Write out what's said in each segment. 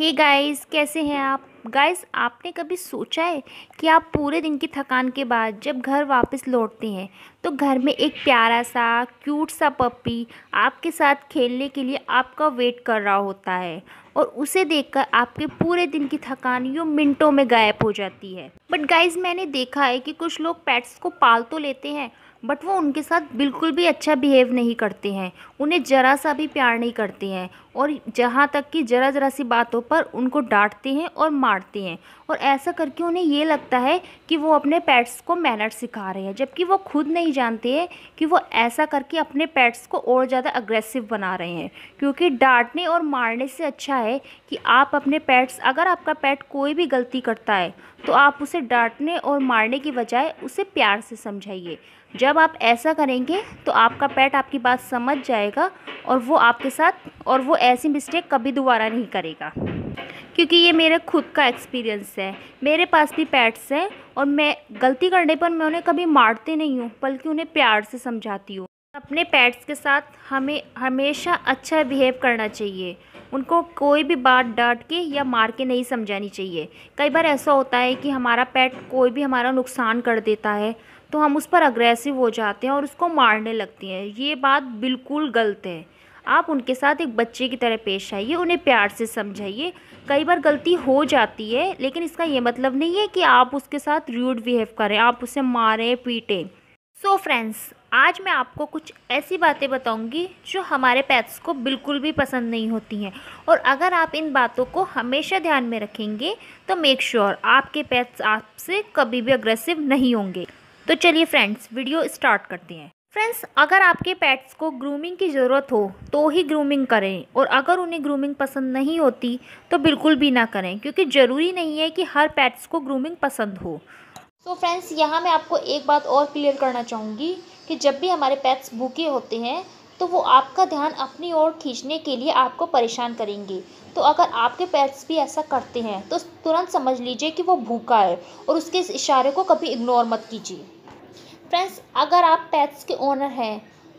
hey guys कैसे हैं आप गाइस आपने कभी सोचा है कि आप पूरे दिन की थकान के बाद जब घर वापस लौटते हैं तो घर में एक प्यारा सा क्यूट सा पपी आपके साथ खेलने के लिए आपका वेट कर रहा होता है और उसे देखकर आपके पूरे दिन की थकान यू मिनटों में गायब हो जाती है बट गाइज़ मैंने देखा है कि कुछ लोग पेट्स को पाल तो लेते हैं बट वो उनके साथ बिल्कुल भी अच्छा बिहेव नहीं करते हैं उन्हें ज़रा सा भी प्यार नहीं करते हैं और जहाँ तक कि ज़रा ज़रा सी बातों पर उनको डांटते हैं और मारते हैं और ऐसा करके उन्हें ये लगता है कि वो अपने पैट्स को मैनर्स सिखा रहे हैं जबकि वो खुद नहीं जानते हैं कि वो ऐसा करके अपने पैट्स को और ज़्यादा अग्रेसिव बना रहे हैं क्योंकि डांटने और मारने से अच्छा है कि आप अपने पैट्स अगर आपका पैट कोई भी गलती करता है तो आप उसे डांटने और मारने की बजाय उसे प्यार से समझाइए जब जब आप ऐसा करेंगे तो आपका पेट आपकी बात समझ जाएगा और वो आपके साथ और वो ऐसी मिस्टेक कभी दोबारा नहीं करेगा क्योंकि ये मेरे खुद का एक्सपीरियंस है मेरे पास भी पैट्स हैं और मैं गलती करने पर मैं उन्हें कभी मारती नहीं हूँ बल्कि उन्हें प्यार से समझाती हूँ अपने पैट्स के साथ हमें हमेशा अच्छा बिहेव करना चाहिए उनको कोई भी बात डांट के या मार के नहीं समझानी चाहिए कई बार ऐसा होता है कि हमारा पैट कोई भी हमारा नुकसान कर देता है तो हम उस पर अग्रेसिव हो जाते हैं और उसको मारने लगती हैं ये बात बिल्कुल गलत है आप उनके साथ एक बच्चे की तरह पेश आइए उन्हें प्यार से समझाइए कई बार गलती हो जाती है लेकिन इसका ये मतलब नहीं है कि आप उसके साथ र्यूड बिहेव करें आप उसे मारें पीटें सो so फ्रेंड्स आज मैं आपको कुछ ऐसी बातें बताऊंगी जो हमारे पेट्स को बिल्कुल भी पसंद नहीं होती हैं और अगर आप इन बातों को हमेशा ध्यान में रखेंगे तो मेक श्योर sure आपके पेट्स आपसे कभी भी अग्रेसिव नहीं होंगे तो चलिए फ्रेंड्स वीडियो स्टार्ट करते हैं फ्रेंड्स अगर आपके पेट्स को ग्रूमिंग की ज़रूरत हो तो ही ग्रूमिंग करें और अगर उन्हें ग्रूमिंग पसंद नहीं होती तो बिल्कुल भी ना करें क्योंकि ज़रूरी नहीं है कि हर पेट्स को ग्रूमिंग पसंद हो तो फ्रेंड्स यहाँ मैं आपको एक बात और क्लियर करना चाहूँगी कि जब भी हमारे पेट्स भूखे होते हैं तो वो आपका ध्यान अपनी ओर खींचने के लिए आपको परेशान करेंगे तो अगर आपके पेट्स भी ऐसा करते हैं तो तुरंत समझ लीजिए कि वो भूखा है और उसके इस इशारे को कभी इग्नोर मत कीजिए फ्रेंड्स अगर आप पैट्स के ओनर हैं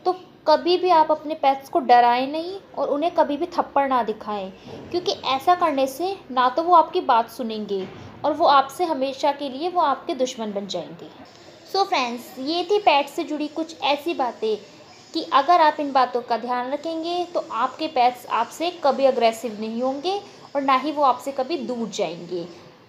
तो कभी भी आप अपने पैट्स को डराएं नहीं और उन्हें कभी भी थप्पड़ ना दिखाएं क्योंकि ऐसा करने से ना तो वो आपकी बात सुनेंगे और वो आपसे हमेशा के लिए वो आपके दुश्मन बन जाएंगे सो so फ्रेंड्स ये थी पैट्स से जुड़ी कुछ ऐसी बातें कि अगर आप इन बातों का ध्यान रखेंगे तो आपके पैट्स आपसे कभी अग्रेसिव नहीं होंगे और ना ही वो आपसे कभी दूर जाएंगे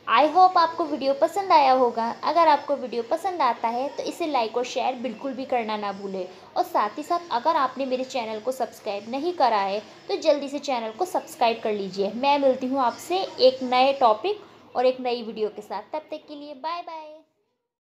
आई होप आपको वीडियो पसंद आया होगा अगर आपको वीडियो पसंद आता है तो इसे लाइक और शेयर बिल्कुल भी करना ना भूलें और साथ ही साथ अगर आपने मेरे चैनल को सब्सक्राइब नहीं करा है तो जल्दी से चैनल को सब्सक्राइब कर लीजिए मैं मिलती हूँ आपसे एक नए टॉपिक और एक नई वीडियो के साथ तब तक के लिए बाय बाय